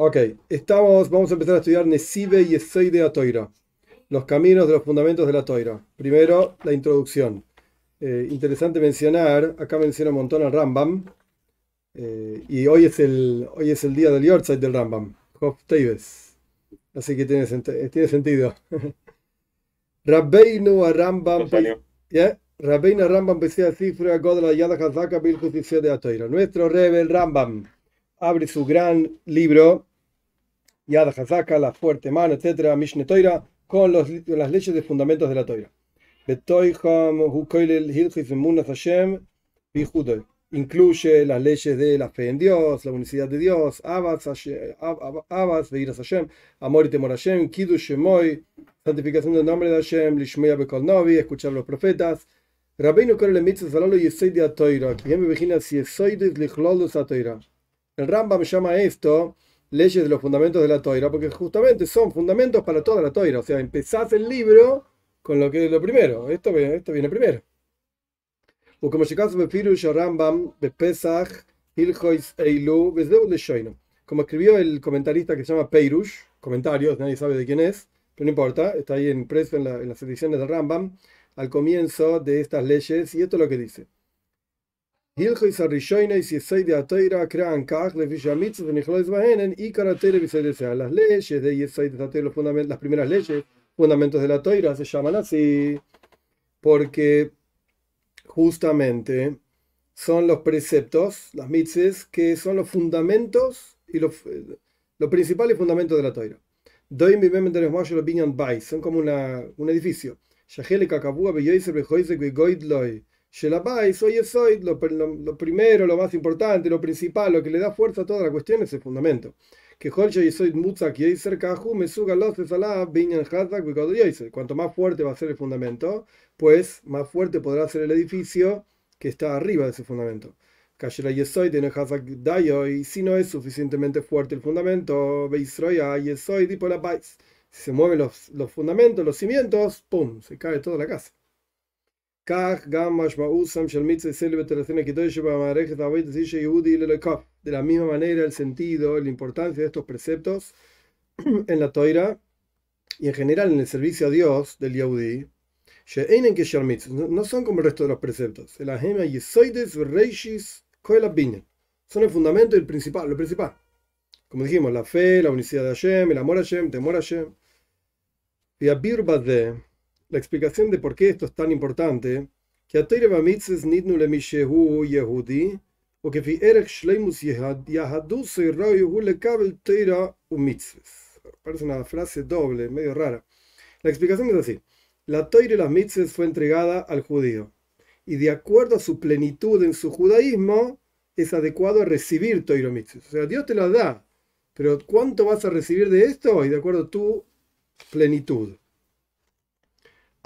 Ok, vamos a empezar a estudiar Nesibe y Esei Atoira. los caminos de los fundamentos de la Toira. Primero, la introducción. Eh, interesante mencionar, acá menciona un montón al Rambam, eh, y hoy es, el, hoy es el día del yorkside del Rambam, Hof Teves. Así que tiene, tiene sentido. Rabbeinu a Rambam. ¿eh? Rabbeinu a Rambam, Pesea Cifra, la Yada Hazaka, Bil Justicia de Atoira. Nuestro rebel Rambam abre su gran libro, Yad Hazaka, la fuerte mano, etc. Mishne Toira, con los, las leyes de fundamentos de la Toira. Incluye las leyes de la fe en Dios, la unicidad de Dios, Abbas, Veiras Hashem, Amor y Temor Hashem, Kiddush Shemoy, santificación del nombre de Hashem, Lishmeya Bekol Novi, escuchar a los profetas. Rabbeinu Korel Mitzvah Zalalo Yesoid de Atoira, Kiyem Bejina Yesoid de Lichlolus Atoira. El Rambam llama esto leyes de los fundamentos de la toira, porque justamente son fundamentos para toda la toira. O sea, empezás el libro con lo que es lo primero. Esto, esto viene primero. como Como escribió el comentarista que se llama Peirush, comentarios, nadie sabe de quién es, pero no importa, está ahí impreso en, la, en las ediciones de Rambam, al comienzo de estas leyes, y esto es lo que dice. Hilchis Arishoines y Yesei de Ateira crean Kaj, Levishamitz, Benijlois Bahenen y cara Visei de Sea. Las leyes de Yesei de fundamentos las primeras leyes, fundamentos de la Toira se llaman así porque justamente son los preceptos, las mitzes, que son los fundamentos y los, eh, los principales fundamentos de la Toira. Doim vivem de los mayos opinion by, son como una, un edificio. Yahele kakabua beyoise bejoise goidloi Shelabais, soy es lo, primero, lo más importante, lo principal, lo que le da fuerza a toda la cuestión es el fundamento. Que y soy Mutzak y me suga los Cuanto más fuerte va a ser el fundamento, pues más fuerte podrá ser el edificio que está arriba de ese fundamento. Y si no es suficientemente fuerte el fundamento, Si se mueven los, los fundamentos, los cimientos, ¡pum! Se cae toda la casa. De la misma manera, el sentido, la importancia de estos preceptos en la toira y en general en el servicio a Dios del Yahudí. no son como el resto de los preceptos. Son el fundamento y el principal, lo principal. Como dijimos, la fe, la unicidad de Hashem, el amor a Hashem, temor a Hashem. Y a la explicación de por qué esto es tan importante, que Yehudi, o que fi Erech Shleimus Parece una frase doble, medio rara. La explicación es así. La toira las Mitzes fue entregada al judío, y de acuerdo a su plenitud en su judaísmo, es adecuado a recibir toira Mitzes. O sea, Dios te la da, pero ¿cuánto vas a recibir de esto? Y de acuerdo a tu plenitud.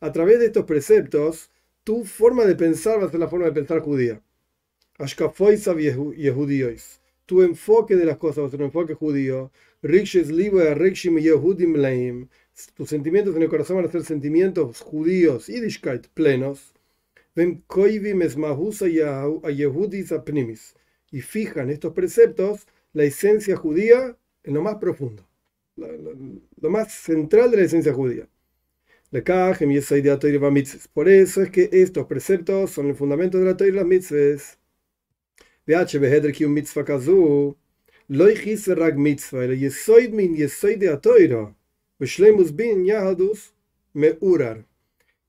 a través de estos preceptos, tu forma de pensar va a ser la forma de pensar judía. Tu enfoque de las cosas va a ser un enfoque judío. Tus sentimientos en el corazón van a ser sentimientos judíos, y Yiddishkeit, plenos. Y fijan estos preceptos la esencia judía en lo más profundo, lo más central de la esencia judía. Por eso es que estos preceptos son el fundamento de la Torah y las mitzvahs. Y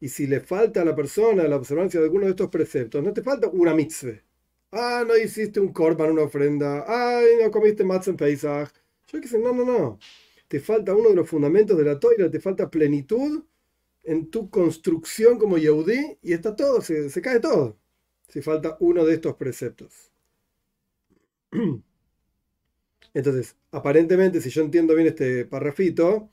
si le falta a la persona la observancia de alguno de estos preceptos, no te falta una mitzvah. Ah, no hiciste un korban, una ofrenda. ah no comiste matzah en Pesach. Yo que sé, no, no, no. Te falta uno de los fundamentos de la Torah te falta plenitud en tu construcción como yehudi y está todo, se, cae todo, si falta uno de estos preceptos. Entonces, aparentemente, si yo entiendo bien este parrafito,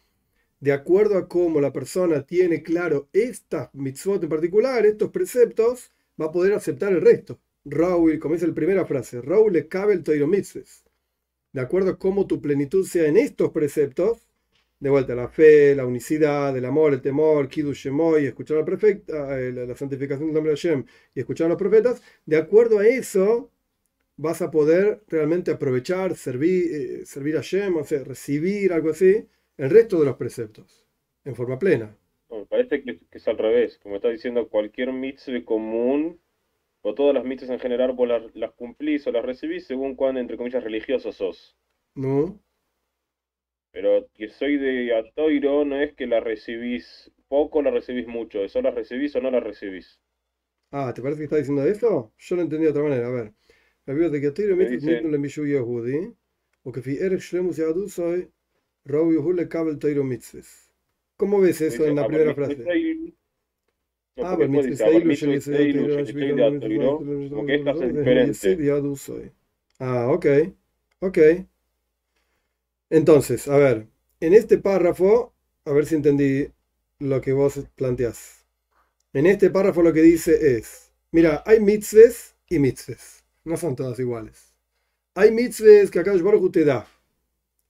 de acuerdo a cómo la persona tiene claro estas mitzvot en particular, estos preceptos, va a poder aceptar el resto. Raúl, como dice la primera frase, Raúl le cabe el toiro mitzvot. De acuerdo a cómo tu plenitud sea en estos preceptos, de vuelta la fe, la unicidad, el amor, el temor, Kiddush y escuchar al eh, la santificación del nombre de Hashem y escuchar a los profetas, de acuerdo a eso vas a poder realmente aprovechar, servir, eh, servir a Hashem, o sea, recibir algo así, el resto de los preceptos, en forma plena. me parece que, es al revés, como está diciendo, cualquier mitzvah común, o todas las mitzvahs en general, vos las, cumplís o las recibís según cuán, entre comillas, religioso sos. No. Pero que soy de Atoiro no es que la recibís poco, o la recibís mucho. Eso la recibís o no la recibís. Ah, ¿te parece que está diciendo eso? Yo lo entendí de otra manera. A ver. La de que Atoiro me dice un Mishu O que fi lemus shlemus yadu soy kabel Toiro mitzes. ¿Cómo ves eso en la primera frase? ah, pero de diferente. Ah, ok. Ok. Entonces, a ver, en este párrafo, a ver si entendí lo que vos planteás. En este párrafo lo que dice es, mira, hay mitzves y mitzves, no son todas iguales. Hay mitzves que acá Baruj te da,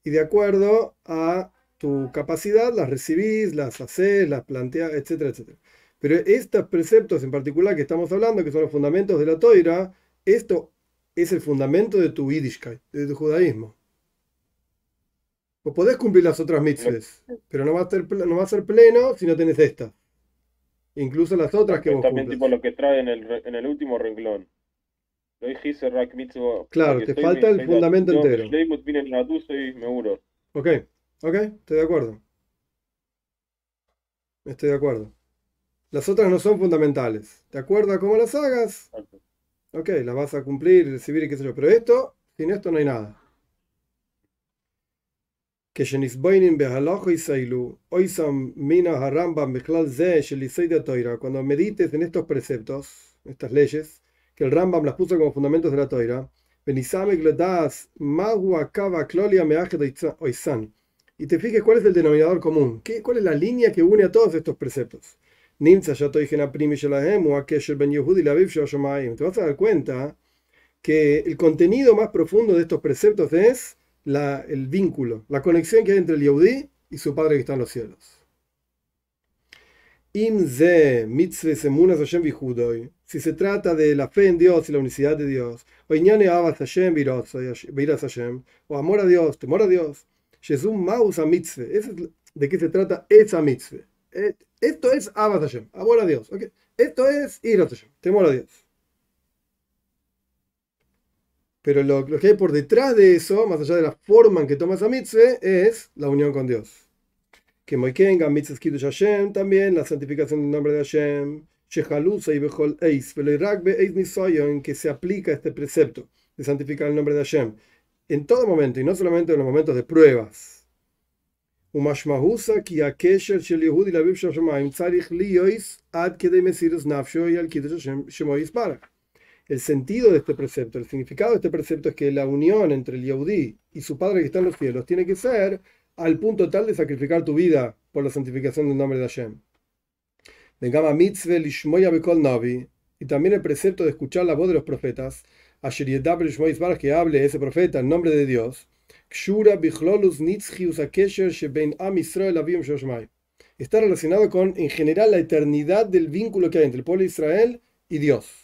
y de acuerdo a tu capacidad las recibís, las haces, las planteás, etcétera, etcétera. Pero estos preceptos en particular que estamos hablando, que son los fundamentos de la toira, esto es el fundamento de tu Yiddishkeit, de tu judaísmo. Vos pues podés cumplir las otras mitzvahs, pero no va, a ser, pleno si no tenés esta. Incluso las otras que vos También tipo lo que trae en el, en el último renglón. Claro, te falta el fundamento entero. Ok, ok, estoy de acuerdo. Estoy de acuerdo. Las otras no son fundamentales. ¿Te acuerdas cómo las hagas? Ok, las vas a cumplir, recibir y qué sé yo. Pero esto, sin esto no hay nada que Shenisboinim behalach oisailu, oisam mina haramba mechlal zeh shelisei de toira, cuando medites en estos preceptos, estas leyes, que el Rambam las puso como fundamentos de la toira, benisame gladas magua kava clolia meaje oisan, y te fijes cuál es el denominador común, ¿Qué, cuál es la línea que une a todos estos preceptos. Nimsa ya toi gena primi shelahem, ua ben yehudi la viv te vas a dar cuenta que el contenido más profundo de estos preceptos es el vínculo, la conexión que hay entre el Yehudi y su Padre que está en los cielos. Si se trata de la fe en Dios y la unicidad de Dios, o amor a Dios, temor a Dios, Jesús Mausa mitzvah. ¿De qué se trata esa mitzvah? Esto es amor a Dios. Esto es ir a temor a Dios. Pero lo, que hay por detrás de eso, más allá de la forma en que tomas a mitzvah, es la unión con Dios. Que Moikenga, mitzvah Kiddush Hashem, también la santificación del nombre de Hashem, Shehalusa y Behol Eis, Veleirakbe Eis Nisoyon, que se aplica este precepto de santificar el nombre de Hashem en todo momento y no solamente en los momentos de pruebas. Umashmahusa ki akesher shel Yehudi la Biblia Shemaim tzarich liyois ad kedei mesirus nafsho al Kiddush Hashem Shemo Yisbarach el sentido de este precepto, el significado de este precepto es que la unión entre el Yehudí y su Padre que está en los cielos tiene que ser al punto tal de sacrificar tu vida por la santificación del nombre de Hashem. mitzvah bekol navi, y también el precepto de escuchar la voz de los profetas, que hable ese profeta en nombre de Dios, está relacionado con, en general, la eternidad del vínculo que hay entre el pueblo de Israel y Dios.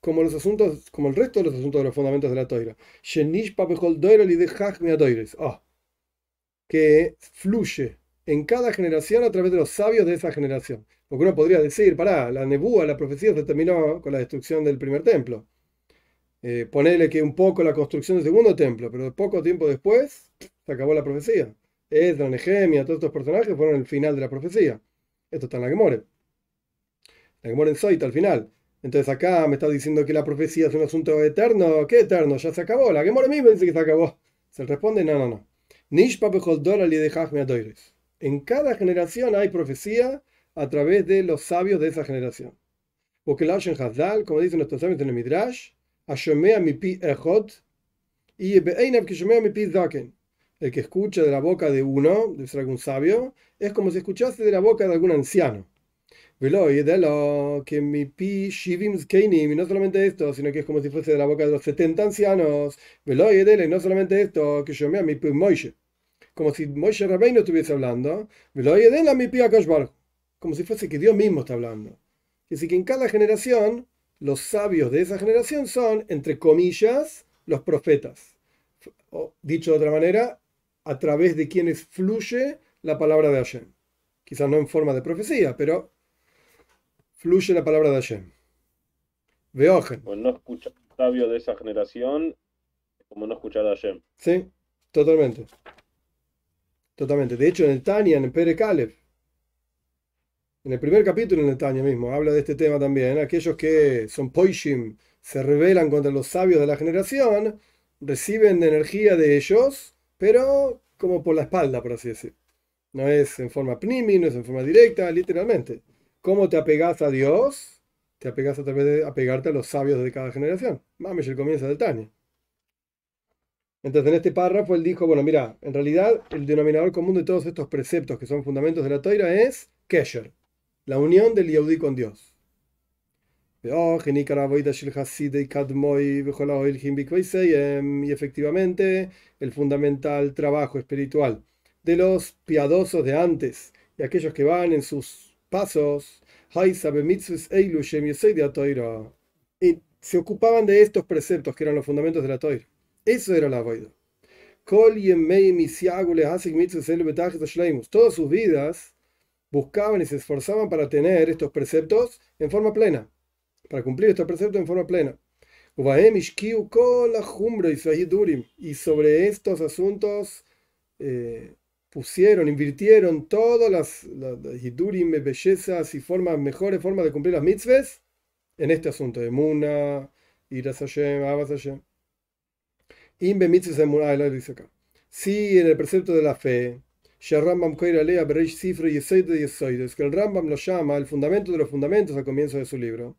como los asuntos, como el resto de los asuntos de los fundamentos de la toira. Ah, que fluye en cada generación a través de los sabios de esa generación. Porque uno podría decir, pará, la nebúa, la profecía se terminó con la destrucción del primer templo. Eh, ponele que un poco la construcción del segundo templo, pero poco tiempo después se acabó la profecía. Esdra, Nehemia, todos estos personajes fueron el final de la profecía. Esto está en la Gemore. La Gemore en Zoita al final. Entonces acá me está diciendo que la profecía es un asunto eterno. ¿Qué eterno? Ya se acabó. La Gemora misma dice que se acabó. Se responde, no, no, no. En cada generación hay profecía a través de los sabios de esa generación. Porque la hazdal, como dicen nuestros sabios en el Midrash, mi pi y mi pi zaken. El que escucha de la boca de uno, de ser algún sabio, es como si escuchase de la boca de algún anciano. Pues que mi pi shivim y no solamente esto, sino que es como si fuese de la boca de los 70 ancianos, velo pues y no solamente esto, que yo me a mi pi como si Moishe Rabbeinu estuviese hablando, veloyedela pues mi pi Akashbar, como si fuese que Dios mismo está hablando. es decir que en cada generación, los sabios de esa generación son, entre comillas, los profetas. O, dicho de otra manera, a través de quienes fluye la palabra de Hashem. Quizás no en forma de profecía, pero fluye la palabra de Hashem. veo Pues no escucha sabio de esa generación como no escuchar a Hashem. Sí, totalmente. Totalmente. De hecho, en el Tania, en el Pere Caleb, en el primer capítulo en el Tania mismo, habla de este tema también. Aquellos que son poishim, se rebelan contra los sabios de la generación, reciben energía de ellos, pero como por la espalda, por así decir. No es en forma pnimi, no es en forma directa, literalmente. ¿Cómo te apegas a Dios? Te apegas a través de apegarte a los sabios de cada generación. Mames, el comienzo del Tani. Entonces, en este párrafo él dijo: Bueno, mira, en realidad el denominador común de todos estos preceptos que son fundamentos de la toira es Kesher, la unión del Yehudi con Dios. Oh, y efectivamente, el fundamental trabajo espiritual de los piadosos de antes y aquellos que van en sus pasos, y se ocupaban de estos preceptos que eran los fundamentos de la Toira. Eso era la Voida. Todas sus vidas buscaban y se esforzaban para tener estos preceptos en forma plena, para cumplir estos preceptos en forma plena. Y sobre estos asuntos eh, pusieron, invirtieron todas las, las, las bellezas y formas, mejores formas de cumplir las mitzvahs en este asunto de Muna, Iras Hashem, Abbas Hashem. Inbe mitzvahs de Muna, él dice acá. Sí, en el precepto de la fe, Sharambam Koiralea Bereish Sifre Yesoide Yesoide, es que el Rambam lo llama el fundamento de los fundamentos al comienzo de su libro.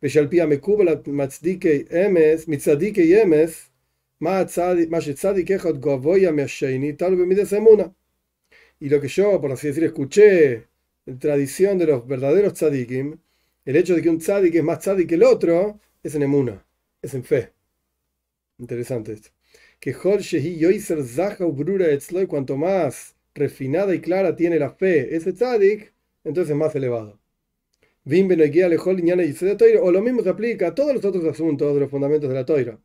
Veshalpia Mekubala Matzdike Emes, Mitzadike Emes. Más tzadik, más ma echot, goboya, me asheini, tal vez mides emuna. Y lo que yo, por así decir, escuché en tradición de los verdaderos tzadikim, el hecho de que un tzadik es más tzadik que el otro, es en emuna, es en fe. Interesante esto. Que y Yoiser Zaha Brura Etzloy, cuanto más refinada y clara tiene la fe ese tzadik, entonces es más elevado. Vim y o lo mismo se aplica a todos los otros asuntos de los fundamentos de la toira.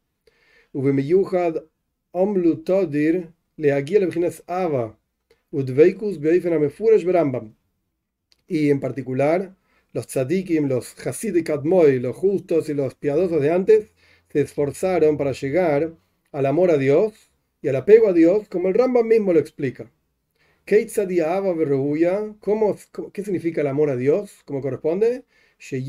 Ubemiyuhad Omlu Todir le Agiel Ava y en particular, los tzadikim, los hasidicatmoi, los justos y los piadosos de antes, se esforzaron para llegar al amor a Dios y al apego a Dios, como el Rambam mismo lo explica. ¿Cómo, ¿Qué significa el amor a Dios? como corresponde? El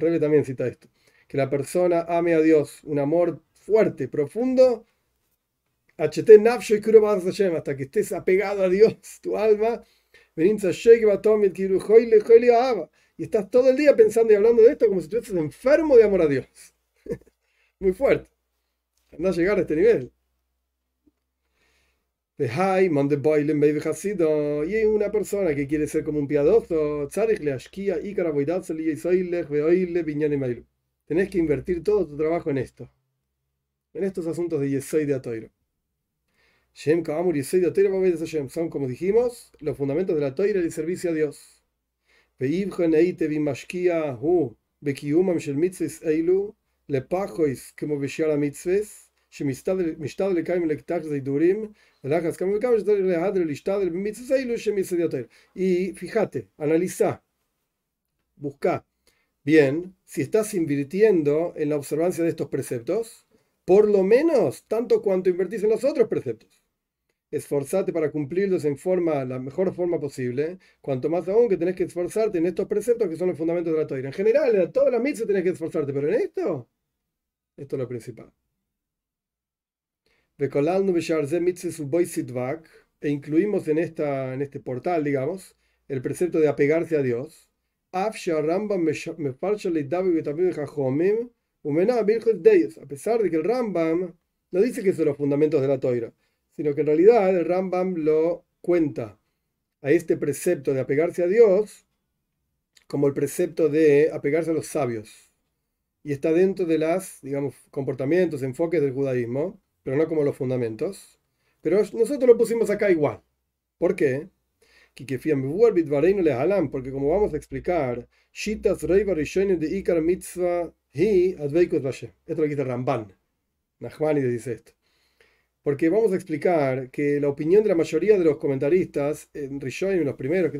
rey también cita esto. Que la persona ame a Dios, un amor fuerte, profundo, hasta que estés apegado a Dios, tu alma, y estás todo el día pensando y hablando de esto como si estuvieses enfermo de amor a Dios. Muy fuerte. Anda a llegar a este nivel. Y hay una persona que quiere ser como un piadoso, tenés que invertir todo tu trabajo en esto, en estos asuntos de Yesoy de Atoiro. Shem Kaamur Yesedio Teira Babayas Shem son, como dijimos, los fundamentos de la Teira y el servicio a Dios. Veivchen Eite Vimashkia Hu bekiyumam Shel Mitzvis Eilu Le Pachois Kemo Veshiara Mitzvis Shemistadel Kaim Lektak Zaidurim Lachas Kamu Kamu Shetari Lehadr Lishtadel Bimitzvis Eilu Shem Yesedio Teira Y fíjate, analiza, busca bien si estás invirtiendo en la observancia de estos preceptos por lo menos tanto cuanto invertís en los otros preceptos esforzarte para cumplirlos en forma, la mejor forma posible, cuanto más aún que tenés que esforzarte en estos preceptos que son los fundamentos de la toira. En general, en todas las mitzvot tenés que esforzarte, pero en esto, esto es lo principal. E incluimos en, esta, en este portal, digamos, el precepto de apegarse a Dios. A pesar de que el Rambam no dice que son los fundamentos de la toira sino que en realidad el Rambam lo cuenta a este precepto de apegarse a Dios como el precepto de apegarse a los sabios. Y está dentro de las, digamos, comportamientos, enfoques del judaísmo, pero no como los fundamentos. Pero nosotros lo pusimos acá igual. ¿Por qué? Porque como vamos a explicar, Shitas de Ikar Mitzvah Hi Esto lo dice Ramban. le dice esto porque vamos a explicar que la opinión de la mayoría de los comentaristas, en en los primeros, que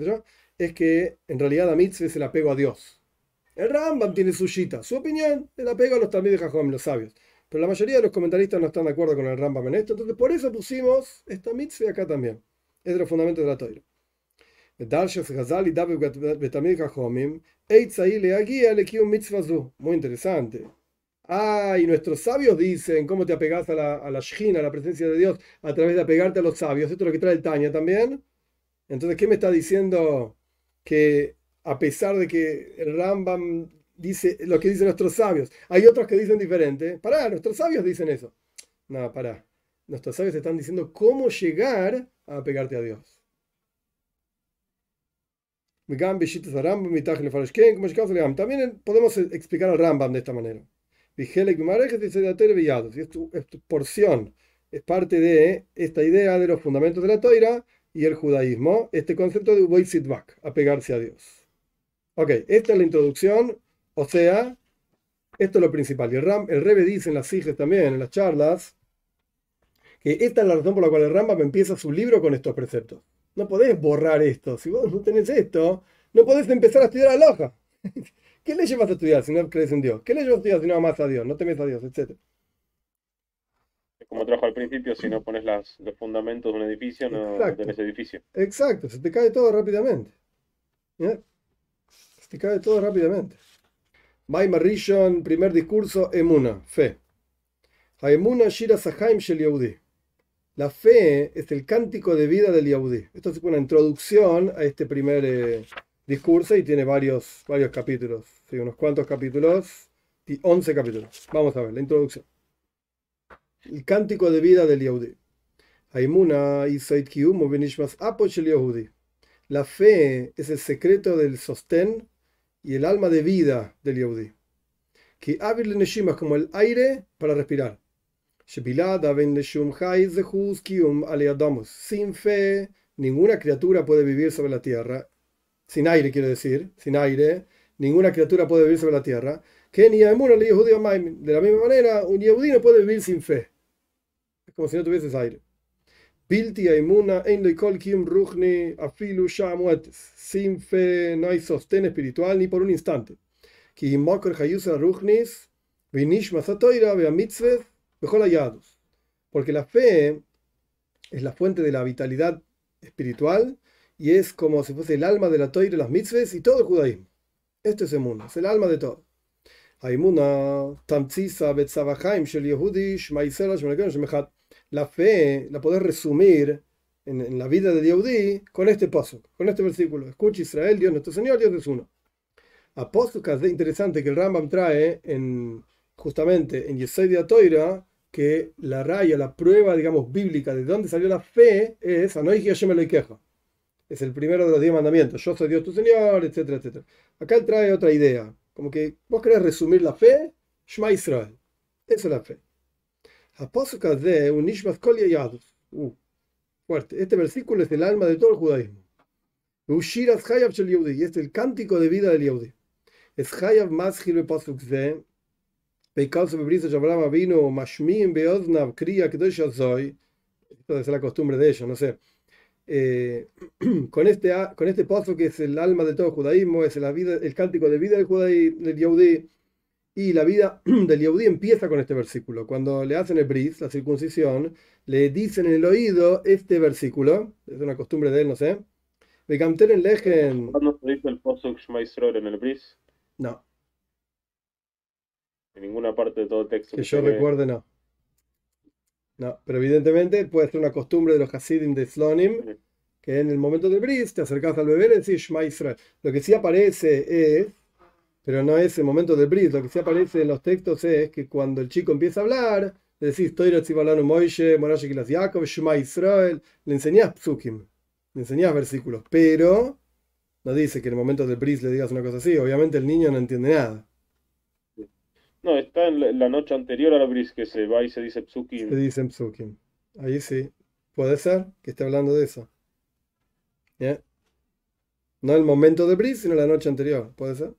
es que en realidad la mitzvah es el apego a Dios. El Rambam tiene su shita, su opinión, el apego a los también de los sabios. Pero la mayoría de los comentaristas no están de acuerdo con el Rambam en esto, entonces por eso pusimos esta mitzvah acá también. Es de los fundamentos de la toira. Muy interesante. Ay, nuestros sabios dicen, ¿cómo te apegas a la, shina, a la presencia de Dios, a través de apegarte a los sabios? Esto es lo que trae el Taña también. Entonces, ¿qué me está diciendo que a pesar de que el Rambam dice lo que dicen nuestros sabios, hay otros que dicen diferente? Pará, nuestros sabios dicen eso. No, pará. Nuestros sabios están diciendo cómo llegar a apegarte a Dios. También podemos explicar al Rambam de esta manera dice de y es tu, porción, es parte de esta idea de los fundamentos de la toira y el judaísmo, este concepto de sit Back, apegarse a Dios. Ok, esta es la introducción, o sea, esto es lo principal. Y el, Ram, el Rebe dice en las siglas también, en las charlas, que esta es la razón por la cual el Rambam empieza su libro con estos preceptos. No podés borrar esto. Si vos no tenés esto, no podés empezar a estudiar la loja. ¿Qué leyes vas a estudiar si no crees en Dios? ¿Qué leyes vas a estudiar si no amas a Dios? No temes a Dios, etcétera. Como trabajo al principio, si no pones los fundamentos de un edificio, no, tenés edificio. Exacto, se te cae todo rápidamente. ¿Eh? Se te cae todo rápidamente. By primer discurso, Emuna, fe. Shira La fe es el cántico de vida del Yahudí. Esto es una introducción a este primer eh, discurso y tiene varios, varios capítulos sí, unos cuantos capítulos, y 11 capítulos. Vamos a ver la introducción. El cántico de vida del Yehudi. La fe es el secreto del sostén y el alma de vida del Yehudi. Que Neshima es como el aire para respirar. Sin fe, ninguna criatura puede vivir sobre la tierra. Sin aire, quiero decir. Sin aire, ninguna criatura puede vivir sobre la tierra, que ni le ni judío De la misma manera, un yehudí no puede vivir sin fe. Es como si no tuvieses aire. Pilti Kim Afilu Sin fe no hay sostén espiritual ni por un instante. Ki mejor Porque la fe es la fuente de la vitalidad espiritual y es como si fuese el alma de la toira, las mitzvahs y todo el judaísmo. Este es es el alma de todo. La fe la poder resumir en, la vida de Yehudi con este paso, con este versículo. Escucha Israel, Dios nuestro Señor, Dios es uno. es interesante que el Rambam trae en, justamente en Yesai de Atoira que la raya, la prueba, digamos, bíblica de dónde salió la fe es Anoichi y es el primero de los diez mandamientos, yo soy Dios tu Señor, etcétera, etcétera. Acá él trae otra idea, como que vos querés resumir la fe, Shema Israel, esa es la fe. de uh, fuerte. Este versículo es el alma de todo el judaísmo. Ushiras Shel Y es el cántico de vida del Yehudi. Es Kriya es la costumbre de ellos, no sé. Eh, con, este, con este que es el alma de todo judaísmo, es la vida, el cántico de vida del, judaí, del yaudí y la vida del yaudí empieza con este versículo. Cuando le hacen el bris, la circuncisión, le dicen en el oído este versículo, es una costumbre de él, no sé. en se el en el No. En ninguna parte de todo texto. Que, yo recuerde, no. No, pero evidentemente puede ser una costumbre de los Hasidim de Slonim, que en el momento del bris te acercas al bebé y le decís Shema Israel. Lo que sí aparece es, pero no es el momento del bris, lo que sí aparece en los textos es que cuando el chico empieza a hablar, le decís Toirat Moishe, Morashe Yaakov, Israel, le enseñás psukim, le enseñás versículos, pero no dice que en el momento del bris le digas una cosa así, obviamente el niño no entiende nada. No, está en la noche anterior a la bris que se va y se dice Psukim. Se dice Ahí sí. Puede ser que esté hablando de eso. No el momento de bris, sino la noche anterior. ¿Puede ser?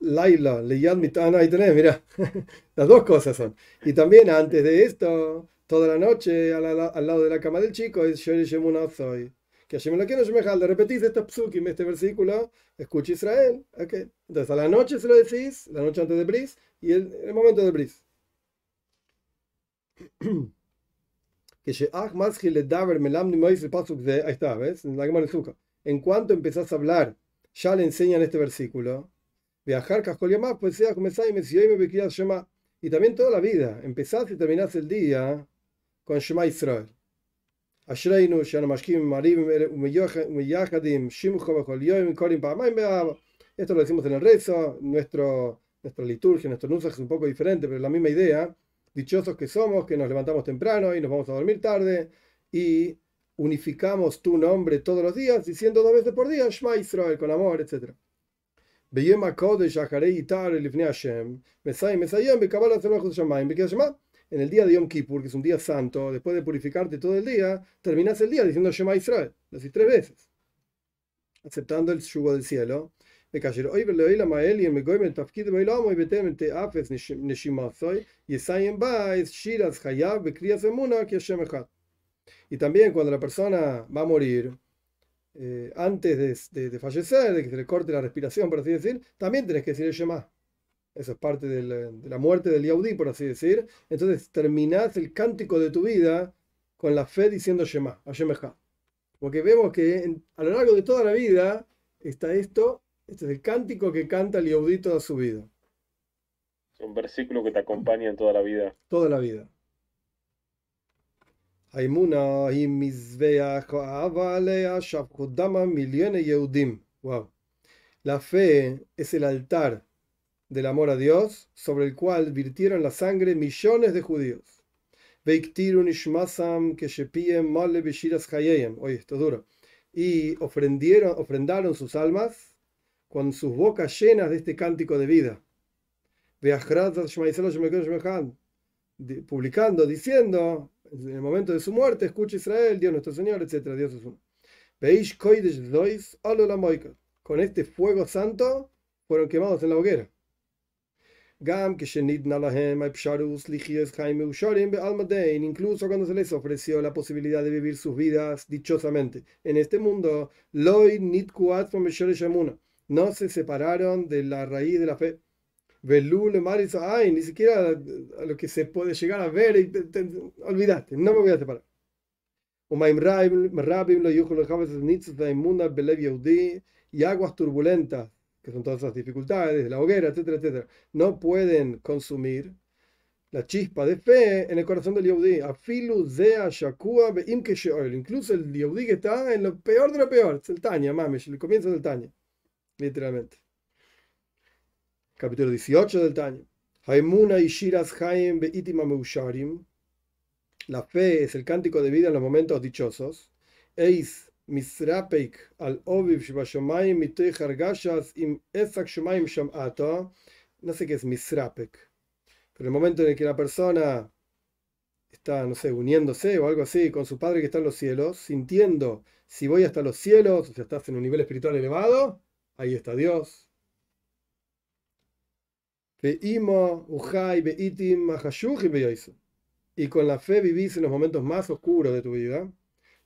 Laila, Mitan, ahí mira, las dos cosas son. Y también antes de esto, toda la noche al, lado de la cama del chico, es y que Hashem lo quiere, le repetís este psukim, este versículo, escucha Israel. Okay. Entonces a la noche se lo decís, la noche antes de bris y en el momento de bris. Ahí está, ¿ves? En cuanto empezás a hablar, ya le enseñan este versículo. Viajar, más pues sea, comenzáis y me y me Y también toda la vida. Empezás y terminás el día con Shema Israel. Esto lo decimos en el rezo, nuestra liturgia, nuestro nusaj es un poco diferente, pero es la misma idea. Dichosos que somos, que nos levantamos temprano y nos vamos a dormir tarde, y unificamos tu nombre todos los días, diciendo dos veces por día, Shma Israel, con amor, etc en el día de Yom Kippur, que es un día santo, después de purificarte todo el día, terminas el día diciendo Shema Israel, lo decís tres veces, aceptando el yugo del cielo. y también cuando la persona va a morir, eh, antes de, fallecer, de que se le corte la respiración, por así decir, también tenés que decir el Shema. Eso es parte de la, muerte del Yaudí, por así decir. Entonces terminás el cántico de tu vida con la fe diciendo Shema, Yemecha. Porque vemos que a lo largo de toda la vida está esto, este es el cántico que canta el Yaudí toda su vida. Es un versículo que te acompaña en toda la vida. Toda la vida. Haimuna Wow. La fe es el altar del amor a Dios, sobre el cual virtieron la sangre millones de judíos. Oye, esto es duro. Y ofrendieron, ofrendaron sus almas con sus bocas llenas de este cántico de vida. Publicando, diciendo, en el momento de su muerte, escucha Israel, Dios nuestro Señor, etc. Dios es uno. Con este fuego santo fueron quemados en la hoguera. Gam que Shenid Nalahem, Aipsharus, Ligios, Jaime Usharim, Almadein, incluso cuando se les ofreció la posibilidad de vivir sus vidas dichosamente en este mundo, Lloyd Nitkuat, Pomeshore Shamuna, no se separaron de la raíz de la fe. Velul, Maris, ay, ni siquiera a lo que se puede llegar a ver, y te, no me voy a separar. Y aguas turbulentas que son todas esas dificultades, de la hoguera, etcétera, etcétera, no pueden consumir la chispa de fe en el corazón del Yehudi. Afilu zea shakua Incluso el Yehudi que está en lo peor de lo peor. Es el Tania, mames, el comienzo del Tania. Literalmente. Capítulo 18 del Tania. y La fe es el cántico de vida en los momentos dichosos. Eis al al no sé qué es misrapek, pero el momento en el que la persona está, no sé, uniéndose o algo así con su padre que está en los cielos, sintiendo, si voy hasta los cielos, o sea, estás en un nivel espiritual elevado, ahí está Dios. Y con la fe vivís en los momentos más oscuros de tu vida.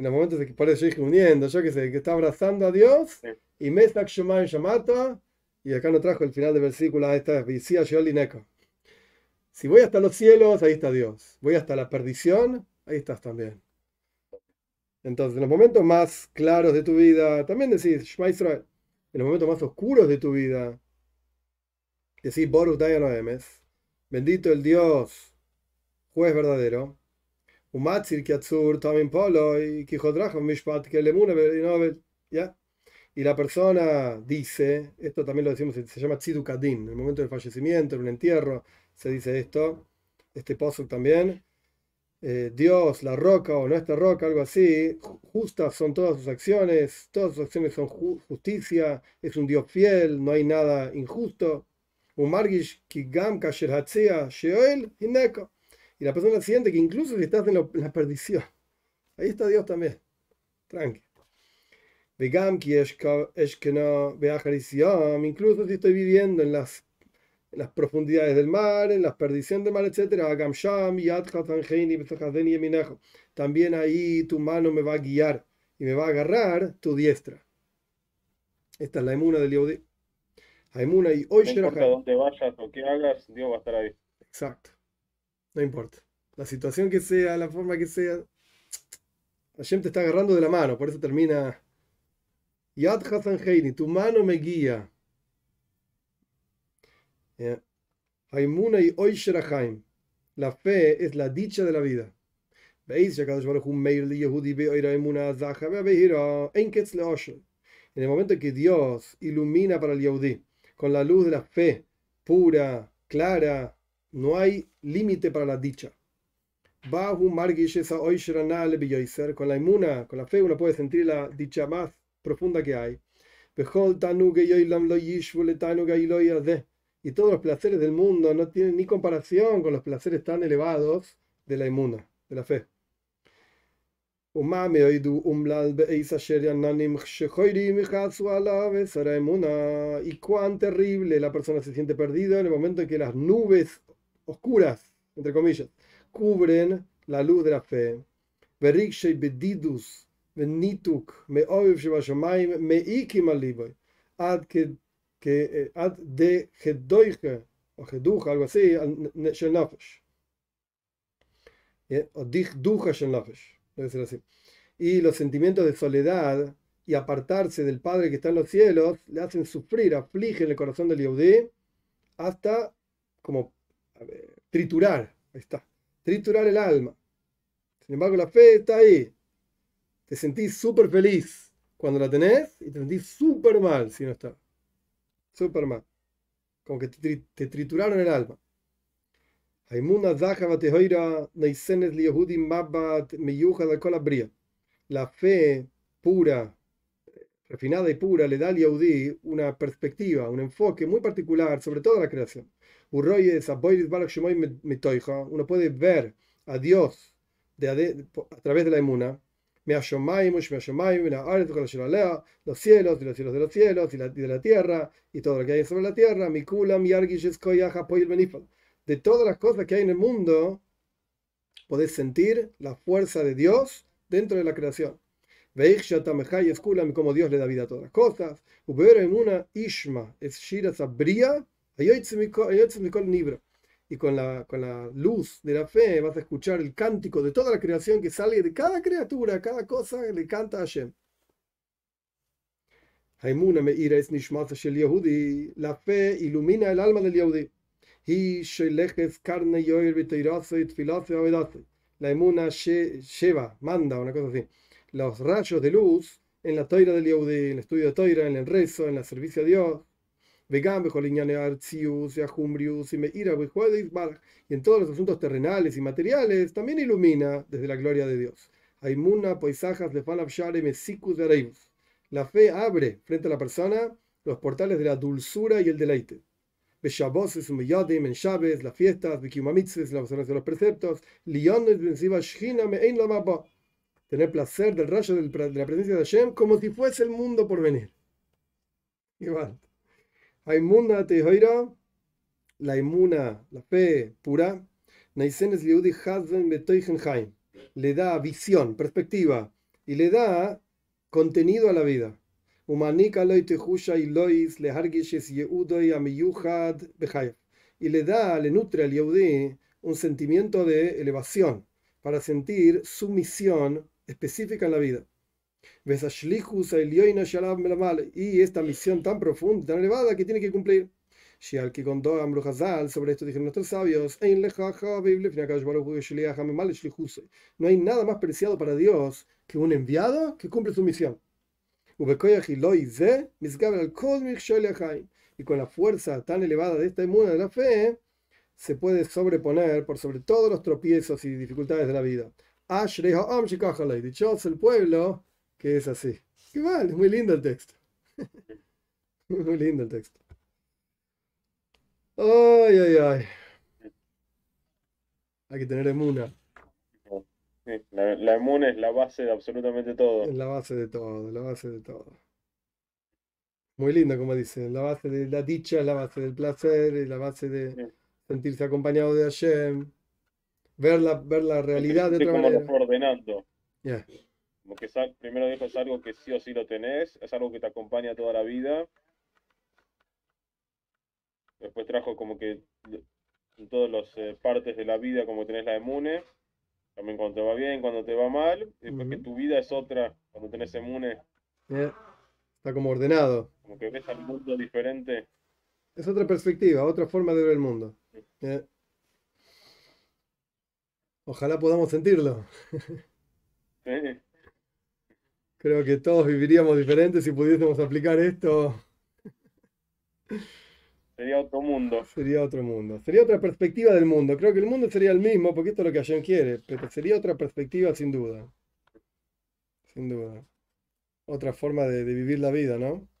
en los momentos de que parece que uniendo, yo que sé, que está abrazando a Dios, y Mesnak Shuman Shamata, y acá no trajo el final del versículo a ah, esta Vicía Neko. Si voy hasta los cielos, ahí está Dios. Voy hasta la perdición, ahí estás también. Entonces, en los momentos más claros de tu vida, también decís En los momentos más oscuros de tu vida, decís Borus Dayanoemes. Bendito el Dios, juez verdadero, que Polo y ¿Ya? Y e la persona dice, esto también lo decimos, se llama Tzidukadin, en el momento del fallecimiento, en un entierro, se dice esto, este pozo también. Eh, Dios, la roca o nuestra roca, algo así, justas son todas sus acciones, todas sus acciones son justicia, es un Dios fiel, no hay nada injusto. Umargish kigam kasher hineko. Y la persona siente que incluso si estás en, la perdición, ahí está Dios también. Tranqui. Incluso si estoy viviendo en las, las profundidades del mar, en las perdición del mar, etc. También ahí tu mano me va a guiar y me va a agarrar tu diestra. Esta es la emuna del Yehudi. Emuna y hoy No importa vayas o hagas, Dios va a estar ahí. Exacto. No importa. La situación que sea, la forma que sea. la te está agarrando de la mano, por eso termina. Yad Heini, tu mano me guía. y La fe es la dicha de la vida. Veis, En el momento que Dios ilumina para el Yehudi con la luz de la fe pura, clara, no hay límite para la dicha. Con la inmuna, con la fe, uno puede sentir la dicha más profunda que hay. Y todos los placeres del mundo no tienen ni comparación con los placeres tan elevados de la inmuna, de la fe. Y cuán terrible la persona se siente perdida en el momento en que las nubes oscuras, entre comillas, cubren la luz de la fe. bedidus, benituk, me ad que, que eh, ad de gedoige, o geduja, algo así, shel eh, O digduja shel debe ser así. Y los sentimientos de soledad y apartarse del Padre que está en los cielos le hacen sufrir, afligen el corazón del Yehudi hasta como triturar, ahí está, triturar el alma. Sin embargo, la fe está ahí. Te sentís súper feliz cuando la tenés y te sentís súper mal si no está. Súper mal. Como que te, trituraron el alma. La fe pura, refinada y pura, le da al yaudí una perspectiva, un enfoque muy particular sobre toda la creación. Uno puede ver a Dios de, a través de la emuna los cielos y los cielos de los cielos y, de la tierra y todo lo que hay sobre la tierra, de todas las cosas que hay en el mundo, podés sentir la fuerza de Dios dentro de la creación. Como Dios le da vida a todas las cosas. Ishma es Shira Sabria y con la, luz de la fe vas a escuchar el cántico de toda la creación que sale de cada criatura, cada cosa que le canta a Hashem. La fe ilumina el alma del Yahudi La emuna lleva, manda, una cosa así, los rayos de luz en la toira del Yahudi en el estudio de toira, en el rezo, en el servicio a Dios. Vegan, Bejoliñanear, Tzius, Yajumbrius, Imeira, pues, y en todos los asuntos terrenales y materiales, también ilumina desde la gloria de Dios. Aimuna, Poisajas, Lefanabshare, Mesikus, Areibus. La fe abre frente a la persona los portales de la dulzura y el deleite. Beshaboses, Umeyadim, En Shabes, las fiestas, Bekiumamitzes, las vacaciones de los preceptos, Liones, la mapa Tener placer del rayo de la presencia de Hashem como si fuese el mundo por venir. Haimunda Tehoira, la inmuna, la fe pura, Naisenes Liudi Hazben Betoichenheim, le da visión, perspectiva, y le da contenido a la vida. Humanica loy tehusha y lois le hargishes yeudoi amiyuhad Y le da, le nutre al Yehudi un sentimiento de elevación para sentir su misión específica en la vida. Y esta misión tan profunda, tan elevada que tiene que cumplir. al que Sobre esto dijeron nuestros sabios, no hay nada más preciado para Dios que un enviado que cumple su misión. Y con la fuerza tan elevada de esta inmuna de la fe, se puede sobreponer por sobre todos los tropiezos y dificultades de la vida. el pueblo que es así. Qué mal, es muy lindo el texto. muy lindo el texto. Ay, ay, ay. Hay que tener emuna. La, emuna es la base de absolutamente todo. Es la base de todo, la base de todo. Muy lindo, como dicen. La base de la dicha, la base del placer, y la base de sentirse acompañado de Hashem. Ver la, ver la realidad de ordenando. Yeah. Como que primero dijo, es algo que sí o sí lo tenés, es algo que te acompaña toda la vida. Después trajo como que en todas las eh, partes de la vida, como tenés la emune. también cuando te va bien, cuando te va mal, y después que tu vida es otra cuando tenés Emune. Eh, está como ordenado. Como que ves al mundo diferente. Es otra perspectiva, otra forma de ver el mundo. Eh. Ojalá podamos sentirlo. Creo que todos viviríamos diferentes si pudiésemos aplicar esto. Sería otro mundo. Sería otro mundo. Sería otra perspectiva del mundo. Creo que el mundo sería el mismo, porque esto es lo que Hashem quiere, pero sería otra perspectiva sin duda. Sin duda. Otra forma de vivir la vida, ¿no?